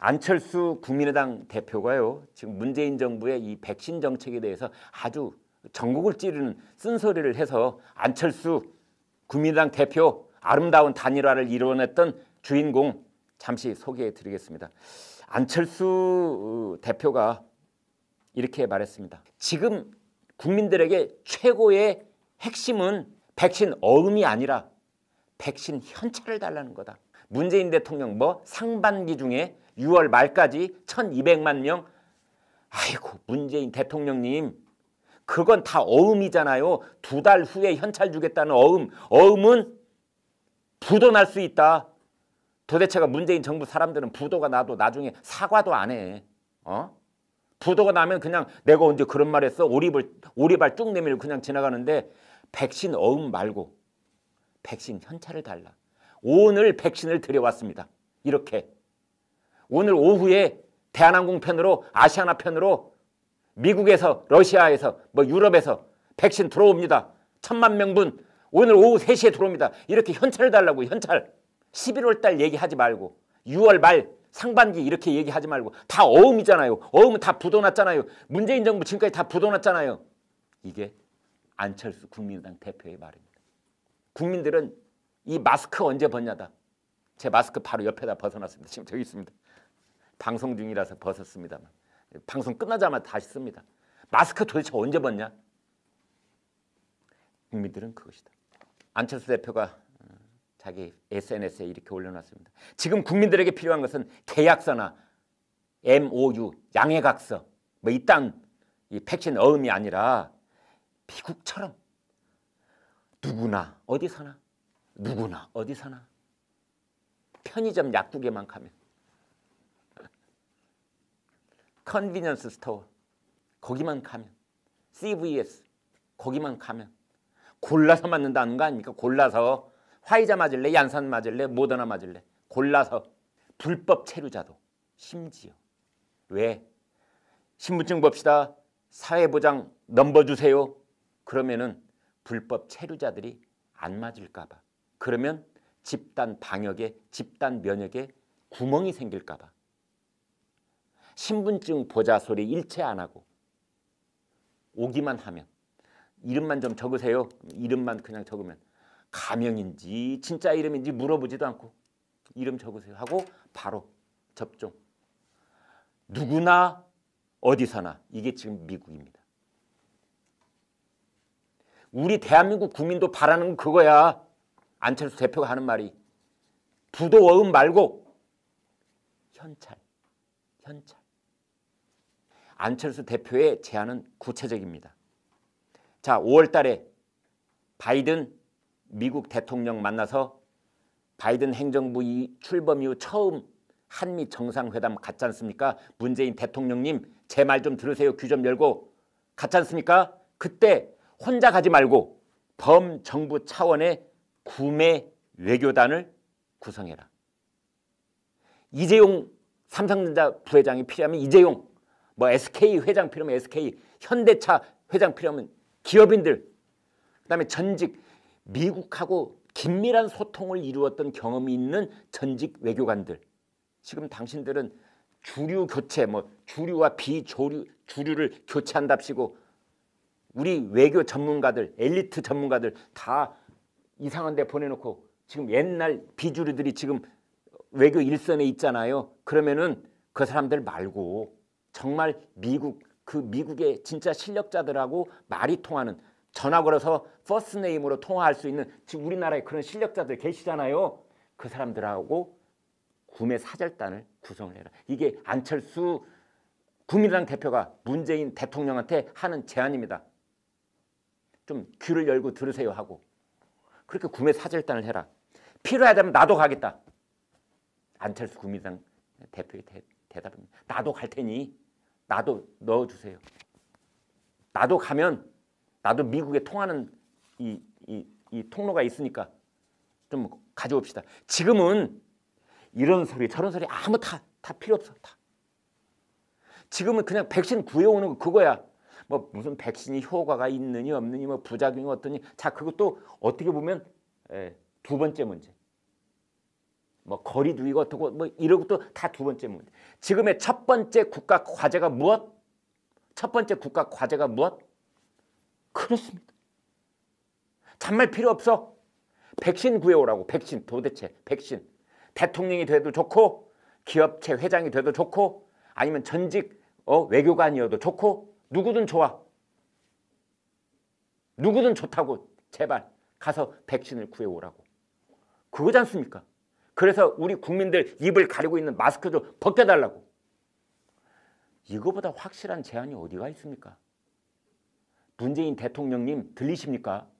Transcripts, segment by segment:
안철수 국민의당 대표가요. 지금 문재인 정부의 이 백신 정책에 대해서 아주 전국을 찌르는 쓴소리를 해서 안철수 국민의당 대표 아름다운 단일화를 이뤄냈던 주인공 잠시 소개해 드리겠습니다. 안철수 어, 대표가 이렇게 말했습니다. 지금 국민들에게 최고의 핵심은 백신 어음이 아니라 백신 현찰을 달라는 거다. 문재인 대통령 뭐 상반기 중에 6월 말까지 1200만 명. 아이고 문재인 대통령님 그건 다 어음이잖아요. 두 달 후에 현찰 주겠다는 어음. 어음은 부도 날 수 있다. 도대체가 문재인 정부 사람들은 부도가 나도 나중에 사과도 안 해. 어? 부도가 나면 그냥 내가 언제 그런 말 했어? 오리발, 오리발 쭉 내밀고 그냥 지나가는데 백신 어음 말고 백신 현찰을 달라. 오늘 백신을 들여왔습니다. 이렇게 오늘 오후에 대한항공 편으로 아시아나 편으로 미국에서 러시아에서 뭐 유럽에서 백신 들어옵니다. 천만 명분 오늘 오후 3시에 들어옵니다. 이렇게 현찰을 달라고 현찰. 11월 달 얘기하지 말고 6월 말 상반기 이렇게 얘기하지 말고 다 어음이잖아요. 어음은 다 부도났잖아요. 문재인 정부 지금까지 다 부도났잖아요. 이게 안철수 국민당 대표의 말입니다. 국민들은 이 마스크 언제 벗냐다. 제 마스크 바로 옆에다 벗어놨습니다. 지금 저기 있습니다. 방송 중이라서 벗었습니다만 방송 끝나자마자 다시 씁니다. 마스크 도대체 언제 벗냐? 국민들은 그것이다. 안철수 대표가 어, 자기 SNS에 이렇게 올려놨습니다. 지금 국민들에게 필요한 것은 계약서나 MOU, 양해각서 뭐 이딴 이 백신 어음이 아니라 미국처럼 누구나 어디서나 누구나 어디서나 편의점 약국에만 가면 컨비니언스 스토어 거기만 가면 CVS 거기만 가면 골라서 맞는다는 거 아닙니까? 골라서 화이자 맞을래? 얀산 맞을래? 모더나 맞을래? 골라서 불법 체류자도 심지어 왜? 신분증 봅시다. 사회보장 넘버 주세요. 그러면은 불법 체류자들이 안 맞을까 봐. 그러면 집단 방역에 집단 면역에 구멍이 생길까 봐. 신분증 보자 소리 일체 안 하고 오기만 하면 이름만 좀 적으세요. 이름만 그냥 적으면 가명인지 진짜 이름인지 물어보지도 않고 이름 적으세요 하고 바로 접종. 누구나 어디서나 이게 지금 미국입니다. 우리 대한민국 국민도 바라는 그거야. 안철수 대표가 하는 말이 부도어음 말고 현찰, 현찰. 안철수 대표의 제안은 구체적입니다. 자, 5월 달에 바이든 미국 대통령 만나서 바이든 행정부 출범 이후 처음 한미 정상회담 갔지 않습니까? 문재인 대통령님 제 말 좀 들으세요. 귀좀 열고 갔지 않습니까? 그때 혼자 가지 말고 범정부 차원의 구매 외교단을 구성해라. 이재용 삼성전자 부회장이 필요하면 이재용 뭐 SK 회장 필요하면 SK, 현대차 회장 필요하면 기업인들, 그다음에 전직 미국하고 긴밀한 소통을 이루었던 경험이 있는 전직 외교관들. 지금 당신들은 주류 교체, 뭐 주류와 비조류 주류를 교체한답시고 우리 외교 전문가들, 엘리트 전문가들 다 이상한 데 보내놓고 지금 옛날 비주류들이 지금 외교 일선에 있잖아요. 그러면은 그 사람들 말고 정말 미국 그 미국의 진짜 실력자들하고 말이 통하는 전화 걸어서 퍼스 네임으로 통화할 수 있는 지금 우리나라에 그런 실력자들 계시잖아요. 그 사람들하고 구매 사절단을 구성을 해라. 이게 안철수 국민당 대표가 문재인 대통령한테 하는 제안입니다. 좀 귀를 열고 들으세요 하고 그렇게 구매 사절단을 해라. 필요하다면 나도 가겠다. 안철수 국민당 대표의 대, 대답입니다. 나도 갈 테니 나도 넣어주세요. 나도 가면 나도 미국에 통하는 이, 이, 이 통로가 있으니까 좀 가져옵시다. 지금은 이런 소리 저런 소리 아무 다, 다 필요 없어. 다. 지금은 그냥 백신 구해오는 거 그거야. 뭐 무슨 백신이 효과가 있느니 없느니 뭐 부작용이 어떠니 자 그것도 어떻게 보면 예, 두 번째 문제. 뭐 거리 두기가 어떻고 뭐 이런 것도 다 두 번째 문제. 지금의 첫 번째 국가 과제가 무엇? 첫 번째 국가 과제가 무엇? 그렇습니다. 잔말 필요 없어. 백신 구해오라고 백신 도대체 백신. 대통령이 돼도 좋고 기업체 회장이 돼도 좋고 아니면 전직 어, 외교관이어도 좋고 누구든 좋아. 누구든 좋다고 제발 가서 백신을 구해오라고. 그거지 않습니까? 그래서 우리 국민들 입을 가리고 있는 마스크 좀 벗겨달라고. 이거보다 확실한 제안이 어디가 있습니까? 문재인 대통령님 들리십니까?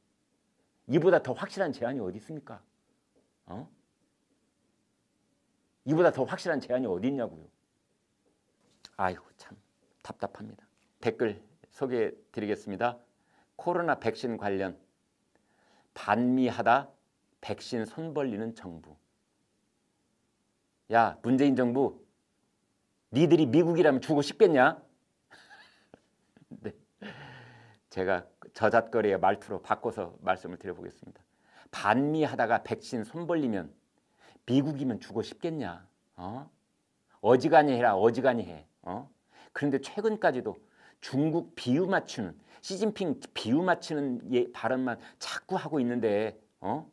이보다 더 확실한 제안이 어디 있습니까? 어? 이보다 더 확실한 제안이 어디 있냐고요. 아이고 참 답답합니다. 댓글 소개해 드리겠습니다. 코로나 백신 관련 반미하다 백신 손 벌리는 정부. 야 문재인 정부 니들이 미국이라면 주고 싶겠냐? 네. 제가 저잣거리의 말투로 바꿔서 말씀을 드려보겠습니다. 반미하다가 백신 손벌리면 미국이면 주고 싶겠냐? 어? 어지간히 해라 어지간히 해. 어? 그런데 최근까지도 중국 비유 맞추는 시진핑 비유 맞추는 예, 발언만 자꾸 하고 있는데 어?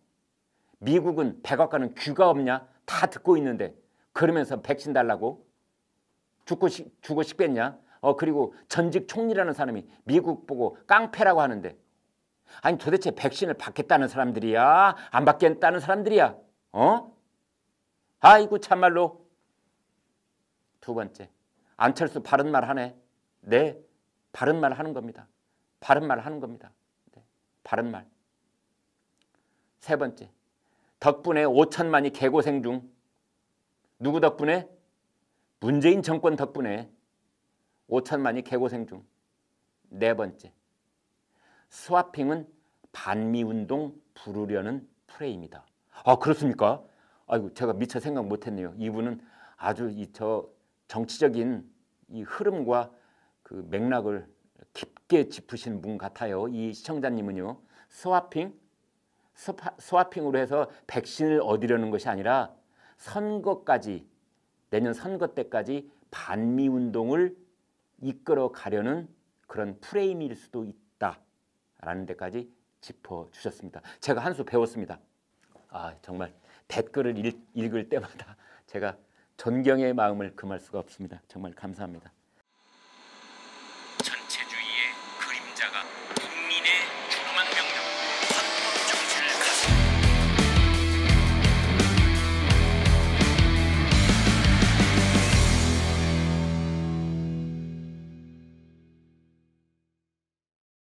미국은 백악관은 귀가 없냐? 다 듣고 있는데 그러면서 백신 달라고? 죽고, 시, 죽고 싶겠냐? 어, 그리고 전직 총리라는 사람이 미국 보고 깡패라고 하는데 아니 도대체 백신을 받겠다는 사람들이야? 안 받겠다는 사람들이야? 어? 아이고 참말로 두 번째 안철수 바른 말 하네 네 바른 말 하는 겁니다 바른 말 하는 겁니다 네, 바른 말 세 번째 덕분에 5천만이 개고생 중 누구 덕분에? 문재인 정권 덕분에 5천만이 개고생 중. 네 번째, 스와핑은 반미운동 부르려는 프레임이다. 아 그렇습니까? 아이고 제가 미처 생각 못했네요. 이분은 아주 이저 정치적인 이 흐름과 그 맥락을 깊게 짚으신 분 같아요. 이 시청자님은요. 스와핑? 스파, 스와핑으로 해서 백신을 얻으려는 것이 아니라 선거까지 내년 선거 때까지 반미 운동을 이끌어 가려는 그런 프레임일 수도 있다라는 데까지 짚어 주셨습니다. 제가 한 수 배웠습니다. 아 정말 댓글을 읽, 읽을 때마다 제가 존경의 마음을 금할 수가 없습니다. 정말 감사합니다.